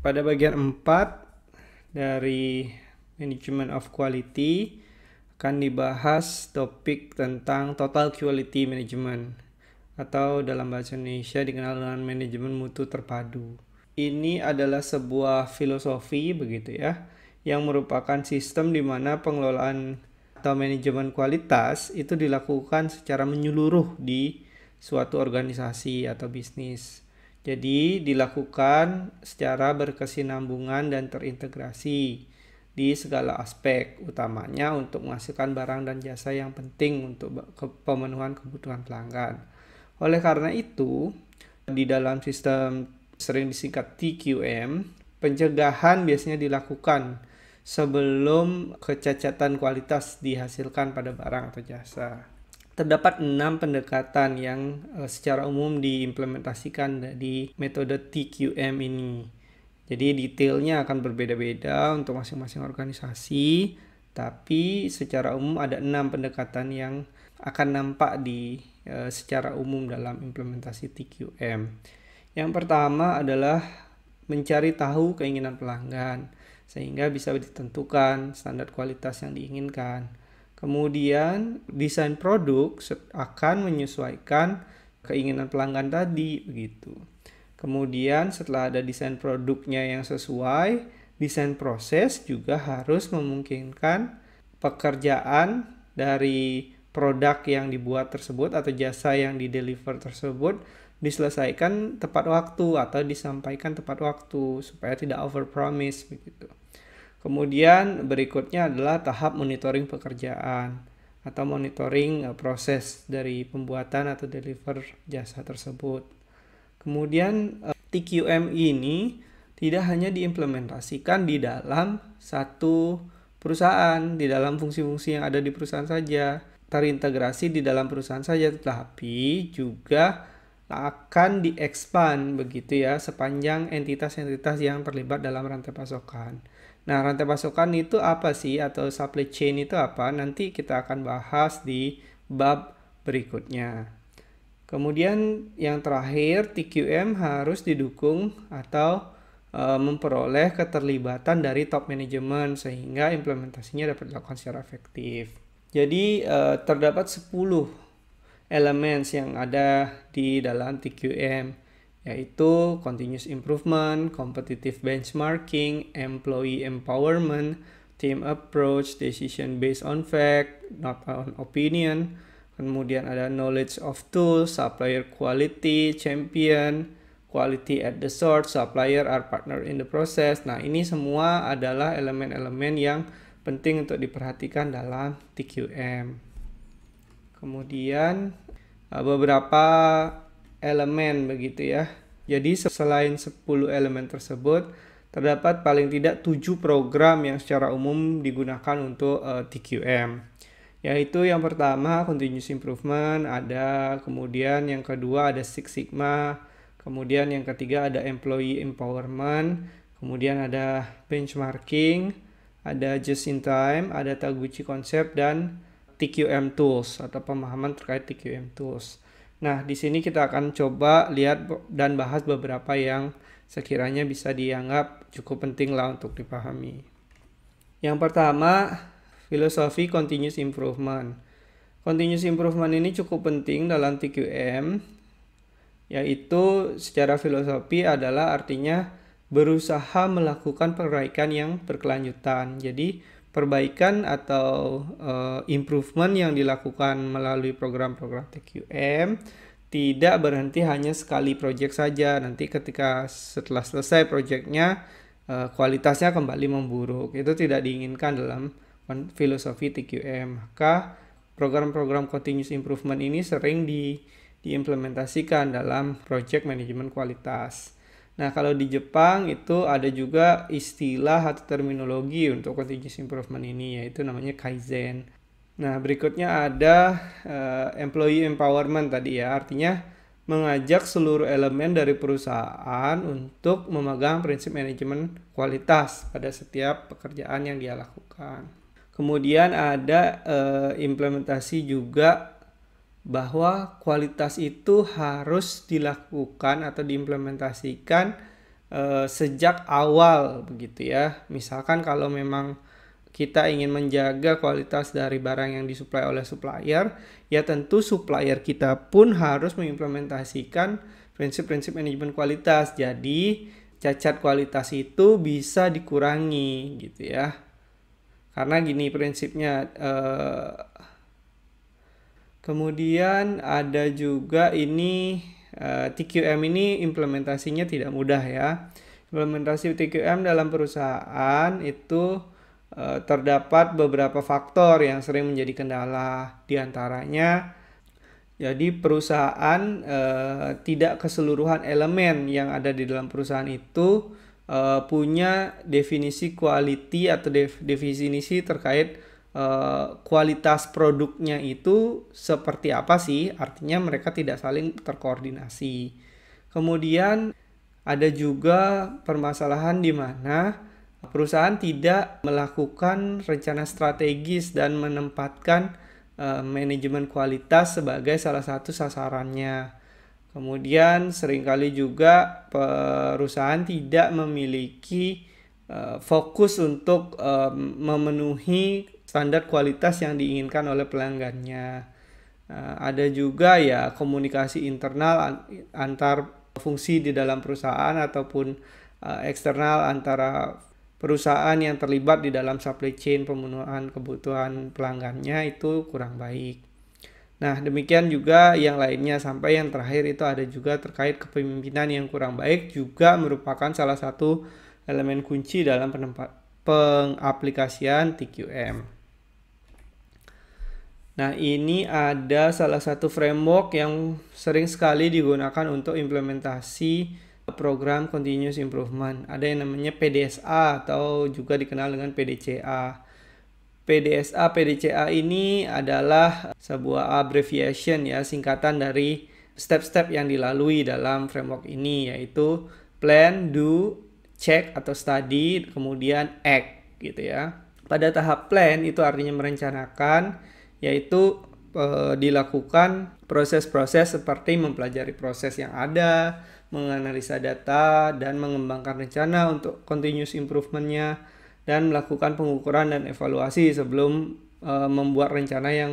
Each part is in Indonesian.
pada bagian 4 dari Management of Quality akan dibahas topik tentang Total Quality Management atau dalam bahasa Indonesia dikenal dengan manajemen mutu terpadu. Ini adalah sebuah filosofi begitu ya yang merupakan sistem di mana pengelolaan atau manajemen kualitas itu dilakukan secara menyeluruh di suatu organisasi atau bisnis. Jadi dilakukan secara berkesinambungan dan terintegrasi di segala aspek, utamanya untuk menghasilkan barang dan jasa yang penting untuk pemenuhan kebutuhan pelanggan. Oleh karena itu, di dalam sistem sering disingkat TQM, pencegahan biasanya dilakukan sebelum kecacatan kualitas dihasilkan pada barang atau jasa terdapat enam pendekatan yang uh, secara umum diimplementasikan di metode TQM ini. Jadi detailnya akan berbeda-beda untuk masing-masing organisasi, tapi secara umum ada enam pendekatan yang akan nampak di uh, secara umum dalam implementasi TQM. Yang pertama adalah mencari tahu keinginan pelanggan sehingga bisa ditentukan standar kualitas yang diinginkan. Kemudian desain produk akan menyesuaikan keinginan pelanggan tadi begitu. Kemudian setelah ada desain produknya yang sesuai, desain proses juga harus memungkinkan pekerjaan dari produk yang dibuat tersebut atau jasa yang di deliver tersebut diselesaikan tepat waktu atau disampaikan tepat waktu supaya tidak over promise begitu. Kemudian berikutnya adalah tahap monitoring pekerjaan atau monitoring eh, proses dari pembuatan atau deliver jasa tersebut. Kemudian eh, TQM ini tidak hanya diimplementasikan di dalam satu perusahaan, di dalam fungsi-fungsi yang ada di perusahaan saja, terintegrasi di dalam perusahaan saja, tetapi juga akan diekspan begitu ya sepanjang entitas-entitas yang terlibat dalam rantai pasokan. Nah, rantai pasokan itu apa sih atau supply chain itu apa? Nanti kita akan bahas di bab berikutnya. Kemudian yang terakhir, TQM harus didukung atau e, memperoleh keterlibatan dari top management sehingga implementasinya dapat dilakukan secara efektif. Jadi e, terdapat 10 elemen yang ada di dalam TQM yaitu continuous improvement, competitive benchmarking, employee empowerment, team approach, decision based on fact, not on opinion. Kemudian ada knowledge of tools, supplier quality, champion, quality at the source, supplier are partner in the process. Nah, ini semua adalah elemen-elemen yang penting untuk diperhatikan dalam TQM. Kemudian eh, beberapa elemen begitu ya. Jadi selain 10 elemen tersebut, terdapat paling tidak 7 program yang secara umum digunakan untuk uh, eh, TQM. Yaitu yang pertama continuous improvement, ada kemudian yang kedua ada Six Sigma, kemudian yang ketiga ada employee empowerment, kemudian ada benchmarking, ada just in time, ada Taguchi concept dan TQM tools atau pemahaman terkait TQM tools. Nah, di sini kita akan coba lihat dan bahas beberapa yang sekiranya bisa dianggap cukup penting lah untuk dipahami. Yang pertama, filosofi continuous improvement. Continuous improvement ini cukup penting dalam TQM, yaitu secara filosofi adalah artinya berusaha melakukan perbaikan yang berkelanjutan. Jadi, perbaikan atau uh, improvement yang dilakukan melalui program-program TQM tidak berhenti hanya sekali project saja. Nanti ketika setelah selesai projectnya uh, kualitasnya kembali memburuk. Itu tidak diinginkan dalam filosofi TQM. Maka program-program continuous improvement ini sering di diimplementasikan dalam project management kualitas. Nah, kalau di Jepang itu ada juga istilah atau terminologi untuk continuous improvement ini yaitu namanya kaizen. Nah, berikutnya ada uh, employee empowerment tadi ya. Artinya mengajak seluruh elemen dari perusahaan untuk memegang prinsip manajemen kualitas pada setiap pekerjaan yang dia lakukan. Kemudian ada uh, implementasi juga bahwa kualitas itu harus dilakukan atau diimplementasikan e, sejak awal begitu ya. Misalkan kalau memang kita ingin menjaga kualitas dari barang yang disuplai oleh supplier, ya tentu supplier kita pun harus mengimplementasikan prinsip-prinsip manajemen kualitas. Jadi cacat kualitas itu bisa dikurangi gitu ya. Karena gini prinsipnya eh, Kemudian ada juga ini uh, eh, TQM ini implementasinya tidak mudah ya. Implementasi TQM dalam perusahaan itu uh, terdapat beberapa faktor yang sering menjadi kendala diantaranya jadi perusahaan uh, tidak keseluruhan elemen yang ada di dalam perusahaan itu uh, punya definisi quality atau definisi terkait Eh, kualitas produknya itu seperti apa sih? Artinya mereka tidak saling terkoordinasi. Kemudian ada juga permasalahan di mana perusahaan tidak melakukan rencana strategis dan menempatkan uh, manajemen kualitas sebagai salah satu sasarannya. Kemudian seringkali juga perusahaan tidak memiliki eh, fokus untuk memenuhi standar kualitas yang diinginkan oleh pelanggannya. Eh, ada juga ya komunikasi internal antar fungsi di dalam perusahaan ataupun eh, eksternal antara perusahaan yang terlibat di dalam supply chain pemenuhan kebutuhan pelanggannya itu kurang baik. Nah, demikian juga yang lainnya sampai yang terakhir itu ada juga terkait kepemimpinan yang kurang baik juga merupakan salah satu elemen kunci dalam penempat pengaplikasian TQM. Nah, ini ada salah satu framework yang sering sekali digunakan untuk implementasi program continuous improvement. Ada yang namanya PDSA atau juga dikenal dengan PDCA. PDSA PDCA ini adalah sebuah abbreviation ya, singkatan dari step-step yang dilalui dalam framework ini yaitu plan, do, check atau study, kemudian act gitu ya. Pada tahap plan itu artinya merencanakan yaitu e, dilakukan proses-proses seperti mempelajari proses yang ada, menganalisa data, dan mengembangkan rencana untuk continuous improvement-nya, dan melakukan pengukuran dan evaluasi sebelum e, membuat rencana yang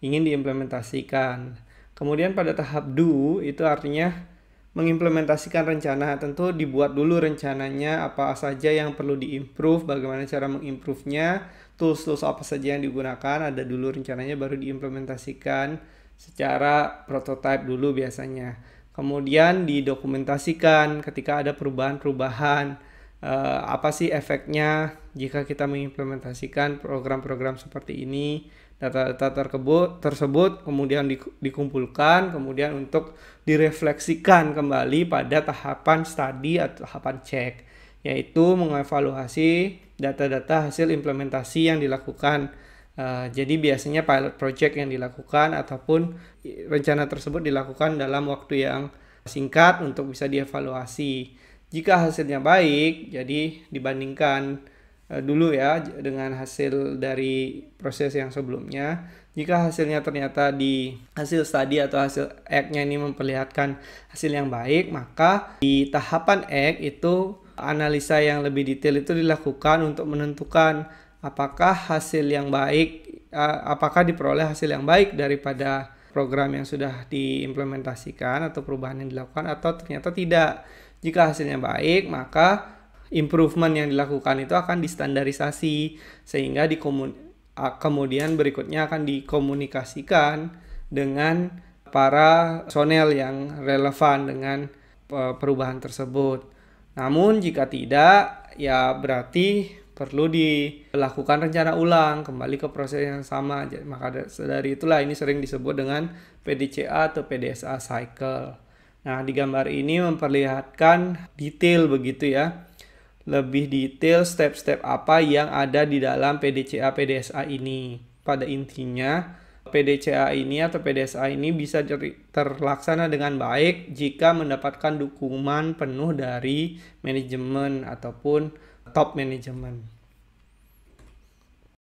ingin diimplementasikan. Kemudian pada tahap do itu artinya mengimplementasikan rencana tentu dibuat dulu rencananya apa saja yang perlu diimprove bagaimana cara mengimprove-nya tools-tools apa saja yang digunakan, ada dulu rencananya baru diimplementasikan secara prototype dulu biasanya. Kemudian didokumentasikan ketika ada perubahan-perubahan, eh, apa sih efeknya jika kita mengimplementasikan program-program seperti ini, data-data tersebut, tersebut kemudian dikumpulkan, kemudian untuk direfleksikan kembali pada tahapan study atau tahapan cek yaitu mengevaluasi data-data hasil implementasi yang dilakukan. Uh, jadi biasanya pilot project yang dilakukan ataupun rencana tersebut dilakukan dalam waktu yang singkat untuk bisa dievaluasi. Jika hasilnya baik, jadi dibandingkan uh, dulu ya dengan hasil dari proses yang sebelumnya. Jika hasilnya ternyata di hasil study atau hasil act-nya ini memperlihatkan hasil yang baik, maka di tahapan act itu analisa yang lebih detail itu dilakukan untuk menentukan apakah hasil yang baik apakah diperoleh hasil yang baik daripada program yang sudah diimplementasikan atau perubahan yang dilakukan atau ternyata tidak. Jika hasilnya baik, maka improvement yang dilakukan itu akan distandarisasi sehingga di kemudian berikutnya akan dikomunikasikan dengan para personel yang relevan dengan e, perubahan tersebut. Namun jika tidak, ya berarti perlu dilakukan rencana ulang kembali ke proses yang sama. Maka dari itulah ini sering disebut dengan PDCA atau PDSA cycle. Nah, di gambar ini memperlihatkan detail begitu ya. Lebih detail step-step apa yang ada di dalam PDCA PDSA ini. Pada intinya, PDCA ini atau PDSA ini bisa terlaksana dengan baik jika mendapatkan dukungan penuh dari manajemen ataupun top manajemen.